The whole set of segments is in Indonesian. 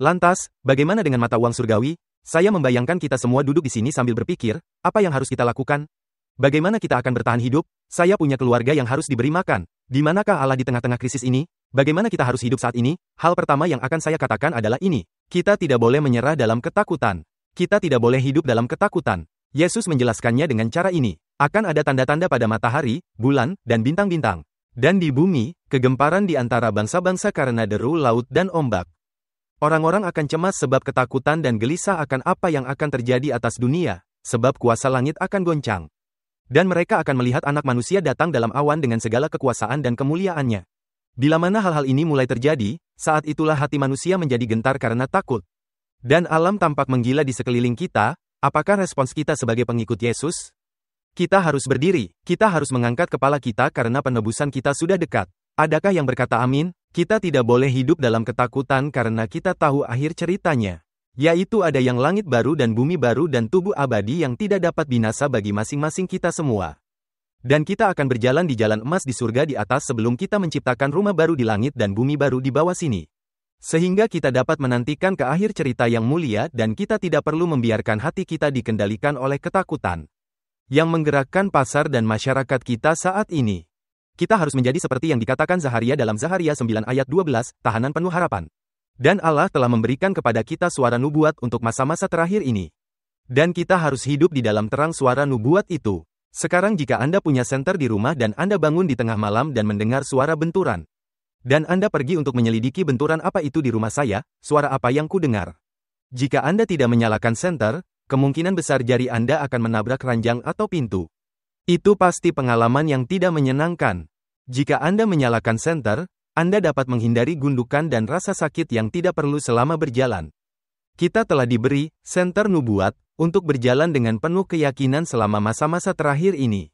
Lantas, bagaimana dengan mata uang surgawi? Saya membayangkan kita semua duduk di sini sambil berpikir, apa yang harus kita lakukan? Bagaimana kita akan bertahan hidup? Saya punya keluarga yang harus diberi makan. Di manakah Allah di tengah-tengah krisis ini? Bagaimana kita harus hidup saat ini? Hal pertama yang akan saya katakan adalah ini. Kita tidak boleh menyerah dalam ketakutan. Kita tidak boleh hidup dalam ketakutan. Yesus menjelaskannya dengan cara ini. Akan ada tanda-tanda pada matahari, bulan, dan bintang-bintang. Dan di bumi, kegemparan di antara bangsa-bangsa karena deru laut dan ombak. Orang-orang akan cemas sebab ketakutan dan gelisah akan apa yang akan terjadi atas dunia, sebab kuasa langit akan goncang. Dan mereka akan melihat anak manusia datang dalam awan dengan segala kekuasaan dan kemuliaannya. Bila mana hal-hal ini mulai terjadi, saat itulah hati manusia menjadi gentar karena takut. Dan alam tampak menggila di sekeliling kita, apakah respons kita sebagai pengikut Yesus? Kita harus berdiri, kita harus mengangkat kepala kita karena penebusan kita sudah dekat. Adakah yang berkata amin? Kita tidak boleh hidup dalam ketakutan karena kita tahu akhir ceritanya. Yaitu ada yang langit baru dan bumi baru dan tubuh abadi yang tidak dapat binasa bagi masing-masing kita semua. Dan kita akan berjalan di jalan emas di surga di atas sebelum kita menciptakan rumah baru di langit dan bumi baru di bawah sini. Sehingga kita dapat menantikan ke akhir cerita yang mulia dan kita tidak perlu membiarkan hati kita dikendalikan oleh ketakutan. Yang menggerakkan pasar dan masyarakat kita saat ini. Kita harus menjadi seperti yang dikatakan Zaharia dalam Zaharia 9 ayat 12, tahanan penuh harapan. Dan Allah telah memberikan kepada kita suara nubuat untuk masa-masa terakhir ini. Dan kita harus hidup di dalam terang suara nubuat itu. Sekarang jika Anda punya senter di rumah dan Anda bangun di tengah malam dan mendengar suara benturan, dan Anda pergi untuk menyelidiki benturan apa itu di rumah saya, suara apa yang kudengar. Jika Anda tidak menyalakan senter, kemungkinan besar jari Anda akan menabrak ranjang atau pintu. Itu pasti pengalaman yang tidak menyenangkan. Jika Anda menyalakan senter, Anda dapat menghindari gundukan dan rasa sakit yang tidak perlu selama berjalan. Kita telah diberi senter nubuat untuk berjalan dengan penuh keyakinan selama masa-masa terakhir ini.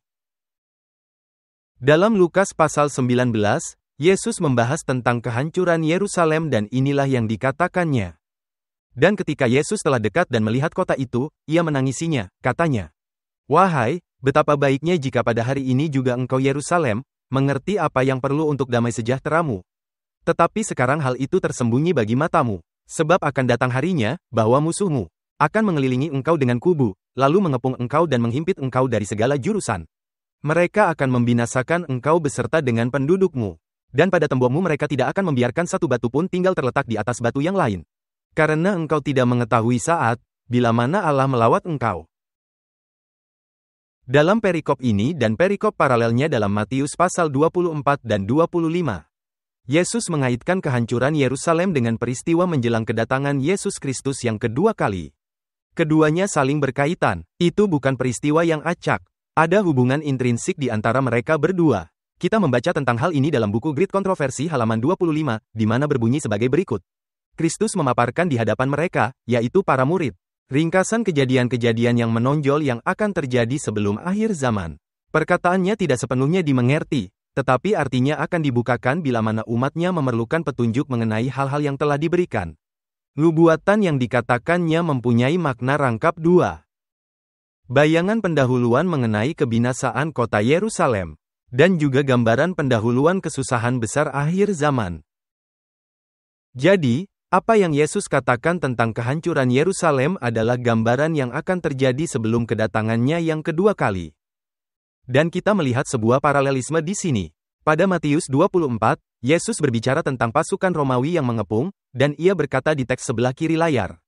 Dalam Lukas pasal 19, Yesus membahas tentang kehancuran Yerusalem dan inilah yang dikatakannya. Dan ketika Yesus telah dekat dan melihat kota itu, ia menangisinya, katanya, Wahai, betapa baiknya jika pada hari ini juga engkau Yerusalem, mengerti apa yang perlu untuk damai sejahteramu. Tetapi sekarang hal itu tersembunyi bagi matamu, sebab akan datang harinya, bahwa musuhmu akan mengelilingi engkau dengan kubu, lalu mengepung engkau dan menghimpit engkau dari segala jurusan. Mereka akan membinasakan engkau beserta dengan pendudukmu. Dan pada tembokmu mereka tidak akan membiarkan satu batu pun tinggal terletak di atas batu yang lain. Karena engkau tidak mengetahui saat, bila mana Allah melawat engkau. Dalam perikop ini dan perikop paralelnya dalam Matius pasal 24 dan 25, Yesus mengaitkan kehancuran Yerusalem dengan peristiwa menjelang kedatangan Yesus Kristus yang kedua kali. Keduanya saling berkaitan, itu bukan peristiwa yang acak, ada hubungan intrinsik di antara mereka berdua. Kita membaca tentang hal ini dalam buku Great Kontroversi halaman 25, di mana berbunyi sebagai berikut. Kristus memaparkan di hadapan mereka, yaitu para murid, Ringkasan kejadian-kejadian yang menonjol yang akan terjadi sebelum akhir zaman. Perkataannya tidak sepenuhnya dimengerti, tetapi artinya akan dibukakan bila mana umatnya memerlukan petunjuk mengenai hal-hal yang telah diberikan. Lubuatan yang dikatakannya mempunyai makna rangkap dua. Bayangan pendahuluan mengenai kebinasaan kota Yerusalem, dan juga gambaran pendahuluan kesusahan besar akhir zaman. Jadi, apa yang Yesus katakan tentang kehancuran Yerusalem adalah gambaran yang akan terjadi sebelum kedatangannya yang kedua kali. Dan kita melihat sebuah paralelisme di sini. Pada Matius 24, Yesus berbicara tentang pasukan Romawi yang mengepung, dan ia berkata di teks sebelah kiri layar.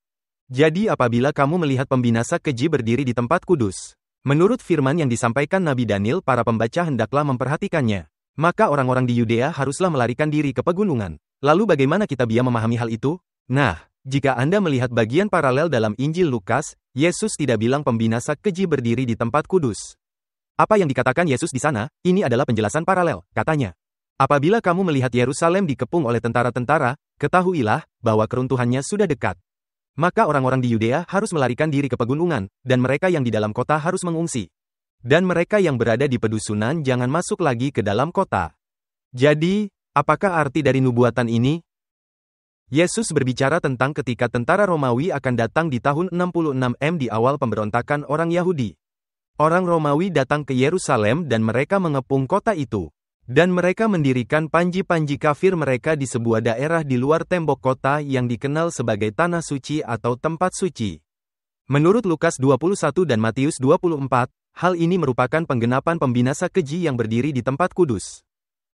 Jadi apabila kamu melihat pembinasa keji berdiri di tempat kudus, menurut firman yang disampaikan Nabi Daniel para pembaca hendaklah memperhatikannya, maka orang-orang di Yudea haruslah melarikan diri ke pegunungan. Lalu bagaimana kita bisa memahami hal itu? Nah, jika Anda melihat bagian paralel dalam Injil Lukas, Yesus tidak bilang pembinasa keji berdiri di tempat kudus. Apa yang dikatakan Yesus di sana, ini adalah penjelasan paralel, katanya. Apabila kamu melihat Yerusalem dikepung oleh tentara-tentara, ketahuilah bahwa keruntuhannya sudah dekat. Maka orang-orang di Yudea harus melarikan diri ke pegunungan, dan mereka yang di dalam kota harus mengungsi. Dan mereka yang berada di pedusunan jangan masuk lagi ke dalam kota. Jadi, Apakah arti dari nubuatan ini? Yesus berbicara tentang ketika tentara Romawi akan datang di tahun 66 M di awal pemberontakan orang Yahudi. Orang Romawi datang ke Yerusalem dan mereka mengepung kota itu. Dan mereka mendirikan panji-panji kafir mereka di sebuah daerah di luar tembok kota yang dikenal sebagai Tanah Suci atau Tempat Suci. Menurut Lukas 21 dan Matius 24, hal ini merupakan penggenapan pembinasa keji yang berdiri di tempat kudus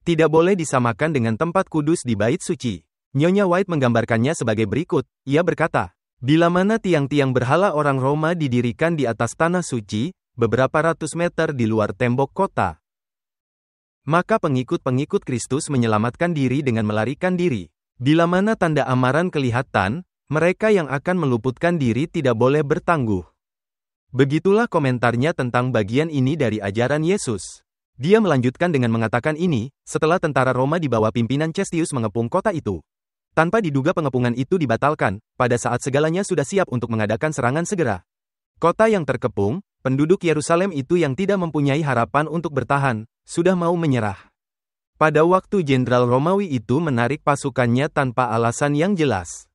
tidak boleh disamakan dengan tempat kudus di bait suci. Nyonya White menggambarkannya sebagai berikut, ia berkata, Bila mana tiang-tiang berhala orang Roma didirikan di atas tanah suci, beberapa ratus meter di luar tembok kota, maka pengikut-pengikut Kristus menyelamatkan diri dengan melarikan diri. Bila mana tanda amaran kelihatan, mereka yang akan meluputkan diri tidak boleh bertangguh. Begitulah komentarnya tentang bagian ini dari ajaran Yesus. Dia melanjutkan dengan mengatakan ini, setelah tentara Roma di bawah pimpinan Cestius mengepung kota itu. Tanpa diduga pengepungan itu dibatalkan, pada saat segalanya sudah siap untuk mengadakan serangan segera. Kota yang terkepung, penduduk Yerusalem itu yang tidak mempunyai harapan untuk bertahan, sudah mau menyerah. Pada waktu Jenderal Romawi itu menarik pasukannya tanpa alasan yang jelas.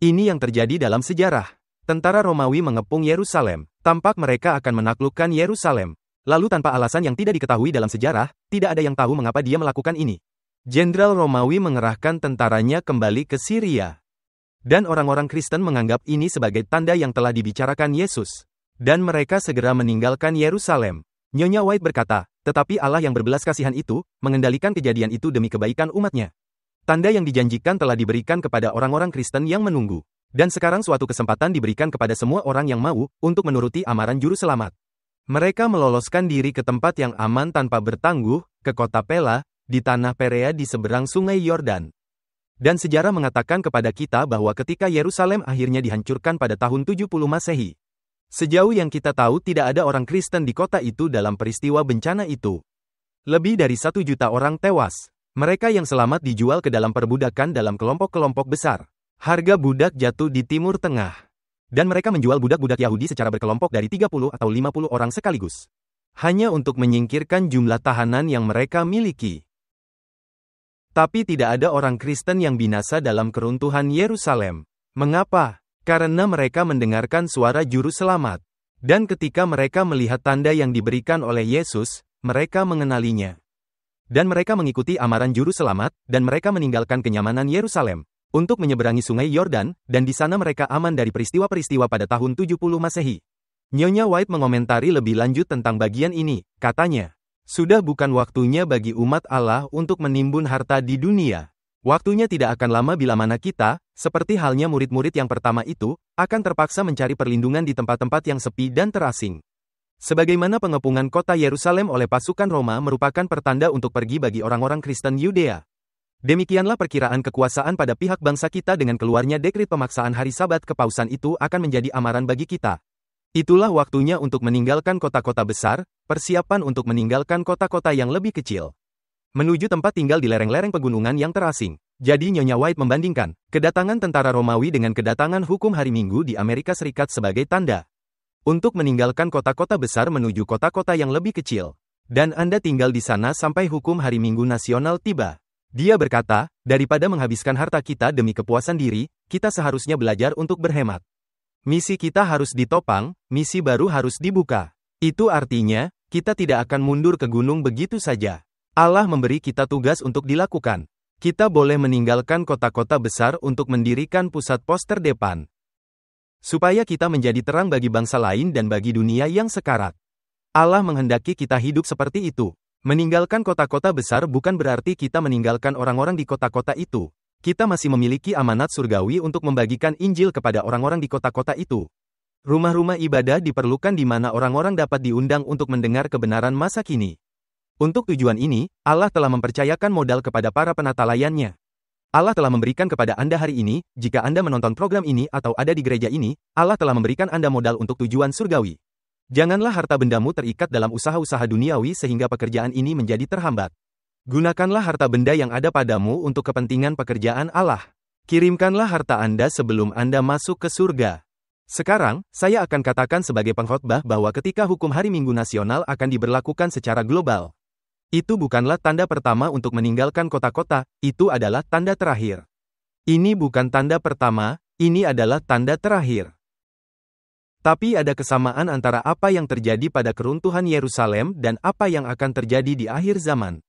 Ini yang terjadi dalam sejarah. Tentara Romawi mengepung Yerusalem, tampak mereka akan menaklukkan Yerusalem, Lalu tanpa alasan yang tidak diketahui dalam sejarah, tidak ada yang tahu mengapa dia melakukan ini. Jenderal Romawi mengerahkan tentaranya kembali ke Syria. Dan orang-orang Kristen menganggap ini sebagai tanda yang telah dibicarakan Yesus. Dan mereka segera meninggalkan Yerusalem. Nyonya White berkata, tetapi Allah yang berbelas kasihan itu, mengendalikan kejadian itu demi kebaikan umatnya. Tanda yang dijanjikan telah diberikan kepada orang-orang Kristen yang menunggu. Dan sekarang suatu kesempatan diberikan kepada semua orang yang mau, untuk menuruti amaran juru selamat. Mereka meloloskan diri ke tempat yang aman tanpa bertangguh, ke kota Pela, di tanah Perea di seberang sungai Yordan. Dan sejarah mengatakan kepada kita bahwa ketika Yerusalem akhirnya dihancurkan pada tahun 70 Masehi. Sejauh yang kita tahu tidak ada orang Kristen di kota itu dalam peristiwa bencana itu. Lebih dari satu juta orang tewas. Mereka yang selamat dijual ke dalam perbudakan dalam kelompok-kelompok besar. Harga budak jatuh di Timur Tengah. Dan mereka menjual budak-budak Yahudi secara berkelompok dari 30 atau 50 orang sekaligus. Hanya untuk menyingkirkan jumlah tahanan yang mereka miliki. Tapi tidak ada orang Kristen yang binasa dalam keruntuhan Yerusalem. Mengapa? Karena mereka mendengarkan suara juru selamat. Dan ketika mereka melihat tanda yang diberikan oleh Yesus, mereka mengenalinya. Dan mereka mengikuti amaran juru selamat, dan mereka meninggalkan kenyamanan Yerusalem, untuk menyeberangi sungai Yordan, dan di sana mereka aman dari peristiwa-peristiwa pada tahun 70 Masehi. Nyonya White mengomentari lebih lanjut tentang bagian ini, katanya, Sudah bukan waktunya bagi umat Allah untuk menimbun harta di dunia. Waktunya tidak akan lama bila mana kita, seperti halnya murid-murid yang pertama itu, akan terpaksa mencari perlindungan di tempat-tempat yang sepi dan terasing. Sebagaimana pengepungan kota Yerusalem oleh pasukan Roma merupakan pertanda untuk pergi bagi orang-orang Kristen Yudea, Demikianlah perkiraan kekuasaan pada pihak bangsa kita dengan keluarnya dekrit pemaksaan hari sabat kepausan itu akan menjadi amaran bagi kita. Itulah waktunya untuk meninggalkan kota-kota besar, persiapan untuk meninggalkan kota-kota yang lebih kecil. Menuju tempat tinggal di lereng-lereng pegunungan yang terasing. Jadi Nyonya White membandingkan, kedatangan tentara Romawi dengan kedatangan hukum hari Minggu di Amerika Serikat sebagai tanda. Untuk meninggalkan kota-kota besar menuju kota-kota yang lebih kecil. Dan Anda tinggal di sana sampai hukum hari Minggu nasional tiba. Dia berkata, daripada menghabiskan harta kita demi kepuasan diri, kita seharusnya belajar untuk berhemat. Misi kita harus ditopang, misi baru harus dibuka. Itu artinya, kita tidak akan mundur ke gunung begitu saja. Allah memberi kita tugas untuk dilakukan. Kita boleh meninggalkan kota-kota besar untuk mendirikan pusat poster depan, Supaya kita menjadi terang bagi bangsa lain dan bagi dunia yang sekarat. Allah menghendaki kita hidup seperti itu. Meninggalkan kota-kota besar bukan berarti kita meninggalkan orang-orang di kota-kota itu. Kita masih memiliki amanat surgawi untuk membagikan Injil kepada orang-orang di kota-kota itu. Rumah-rumah ibadah diperlukan di mana orang-orang dapat diundang untuk mendengar kebenaran masa kini. Untuk tujuan ini, Allah telah mempercayakan modal kepada para penata layannya. Allah telah memberikan kepada Anda hari ini, jika Anda menonton program ini atau ada di gereja ini, Allah telah memberikan Anda modal untuk tujuan surgawi. Janganlah harta bendamu terikat dalam usaha-usaha duniawi sehingga pekerjaan ini menjadi terhambat. Gunakanlah harta benda yang ada padamu untuk kepentingan pekerjaan Allah. Kirimkanlah harta Anda sebelum Anda masuk ke surga. Sekarang, saya akan katakan sebagai pengkhotbah bahwa ketika hukum hari Minggu nasional akan diberlakukan secara global. Itu bukanlah tanda pertama untuk meninggalkan kota-kota, itu adalah tanda terakhir. Ini bukan tanda pertama, ini adalah tanda terakhir. Tapi ada kesamaan antara apa yang terjadi pada keruntuhan Yerusalem dan apa yang akan terjadi di akhir zaman.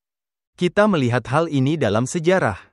Kita melihat hal ini dalam sejarah.